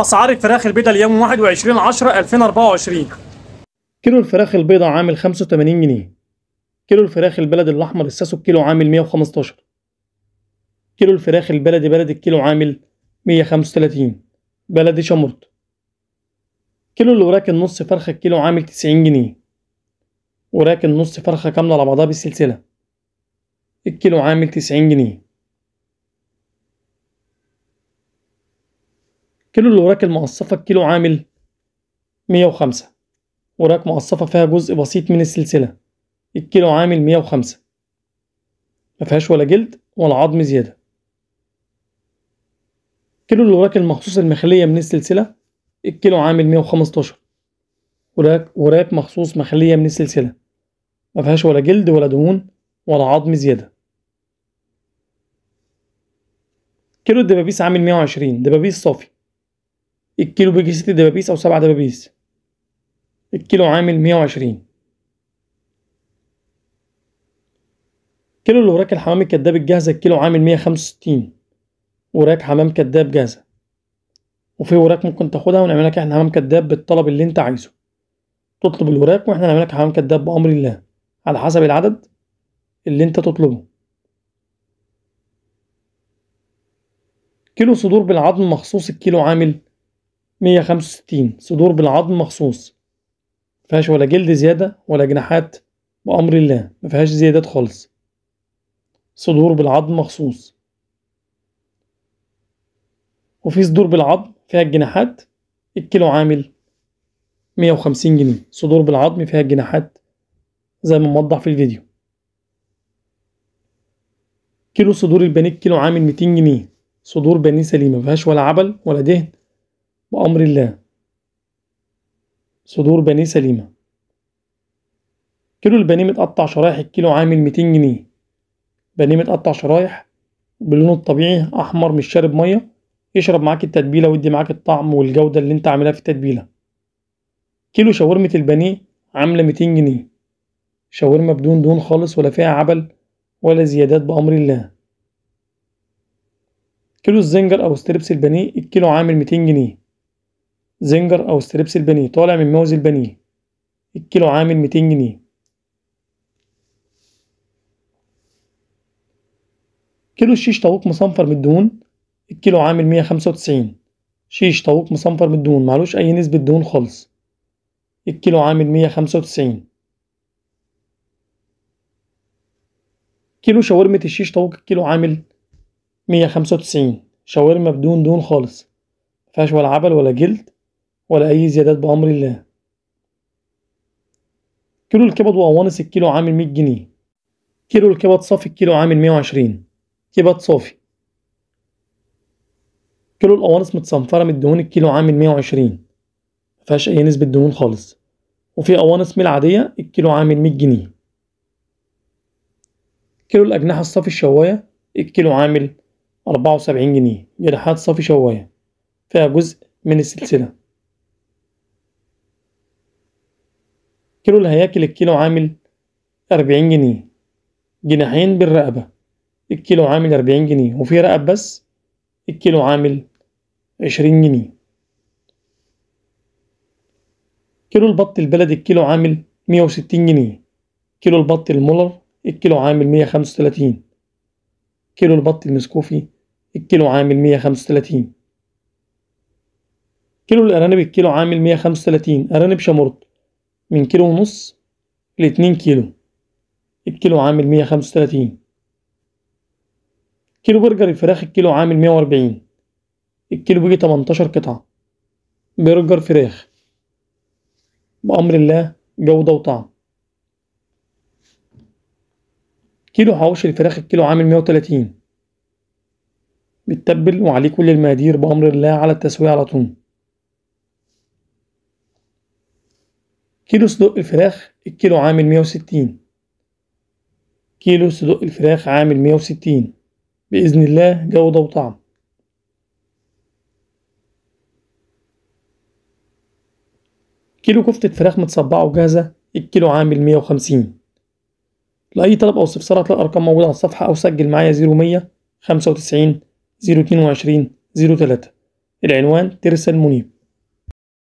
أسعار الفراخ البيضاء اليوم 21 10 2024 كيلو الفراخ البيضاء عامل 85 جنيه كيلو الفراخ البلد الأحمر الساسو الكيلو عامل 115 كيلو الفراخ البلدي بلد الكيلو عامل 135 بلدي شمرت كيلو الوراك النص فرخة الكيلو عامل 90 جنيه وراك النص فرخة كاملة على بعضها بالسلسلة الكيلو عامل 90 جنيه كيلو الوراك المقصفة الكيلو عامل 105 وراك مقصفة فيها جزء بسيط من السلسلة الكيلو عامل 105 مفيهاش ولا جلد ولا عظم زيادة كيلو الوراك المخصوص المخلية من السلسلة الكيلو عامل 115 وراك وراك مخصوص مخلية من السلسلة مفيهاش ولا جلد ولا دهون ولا عظم زيادة كيلو الدبابيس عامل 120 دبابيس صافي الكيلو بيجي ست دبابيس أو سبع دبابيس الكيلو عامل مية وعشرين كيلو اللي وراك الحمام الكداب الجاهزة الكيلو عامل مية خمسة وستين وراك حمام كداب جاهزة وفي وراك ممكن تاخدها ونعملك احنا حمام كداب بالطلب اللي انت عايزه تطلب الوراك واحنا نعملك حمام كداب بأمر الله على حسب العدد اللي انت تطلبه كيلو صدور بالعظم مخصوص الكيلو عامل 165 صدور بالعظم مخصوص مفيهاش ولا جلد زيادة ولا جناحات بأمر الله مفيهاش زيادات خالص صدور بالعظم مخصوص وفي صدور بالعظم فيها الجناحات الكيلو عامل 150 جنيه صدور بالعظم فيها الجناحات زي ما موضح في الفيديو كيلو صدور البانيه كيلو عامل 200 جنيه صدور بانيه سليمه مفيهاش ولا عبل ولا دهن بأمر الله صدور بانيه سليمة كيلو البانيه متقطع شرايح الكيلو عامل 200 جنيه بانيه متقطع شرايح بلونه الطبيعي أحمر مش شارب مية يشرب معاك التتبيلة ويدي معاك الطعم والجودة اللي انت عاملها في التتبيلة كيلو شاورمة البانيه عاملة 200 جنيه شاورما بدون دهون خالص ولا فيها عبل ولا زيادات بأمر الله كيلو الزنجر أو ستريبس البانيه الكيلو عامل 200 جنيه زنجر أو ستريبس البنيه طالع من موز البنيه الكيلو عامل ميتين جنيه كيلو الشيش طاووق مصنفر من الدهون الكيلو عامل مية خمسة وتسعين شيش طاووق مصنفر من الدهون معلوش أي نسبة دهون خالص الكيلو عامل مية خمسة وتسعين كيلو شاورمة الشيش طاووق الكيلو عامل مية خمسة وتسعين شاورما بدون دهون خالص مفيهاش ولا عبل ولا جلد ولا أي زيادات بأمر الله كيلو الكبد وأوانس الكيلو عامل 100 جنيه كيلو الكبد صافي الكيلو عامل 120 كبد صافي كيلو الأوانس متصنفرة من الدهون الكيلو عامل 120 مفيهاش أي نسبة دهون خالص وفي أوانس ميل عادية الكيلو عامل 100 جنيه كيلو الأجنحة الصافي الشواية الكيلو عامل 74 جنيه جناحات صافي شواية فيها جزء من السلسلة كيلو الهياكل الكيلو عامل أربعين جنيه جناحين بالرقبة الكيلو عامل أربعين جنيه وفي رقب بس الكيلو عامل عشرين جنيه كيلو البط البلدي الكيلو عامل مية وستين جنيه كيلو البط المولر الكيلو عامل مية خمسة وتلاتين كيلو البط المسكوفي الكيلو عامل مية خمسة وتلاتين كيلو الأرانب الكيلو عامل مية خمسة وتلاتين أرانب شمرط من كيلو ونص لاتنين كيلو الكيلو عامل مية خمسة وتلاتين كيلو برجر الفراخ الكيلو عامل مية وأربعين الكيلو بيجي تمنتاشر قطعة برجر فراخ بأمر الله جودة وطعم كيلو حواوشي الفراخ الكيلو عامل مية وتلاتين بتتبل وعليه كل المقادير بأمر الله على التسوية على طول كيلو صدق الفراخ الكيلو عامل مية وستين كيلو صدق الفراخ عامل مية وستين بإذن الله جودة وطعم كيلو كفتة فراخ متصبعة وجاهزة الكيلو عامل مية وخمسين لأي طلب أو استفسار هتلاقي الأرقام موجودة على الصفحة أو سجل معايا زيرو مية خمسة وتسعين زيرو اتنين وعشرين زيرو تلاتة العنوان ترسل منيب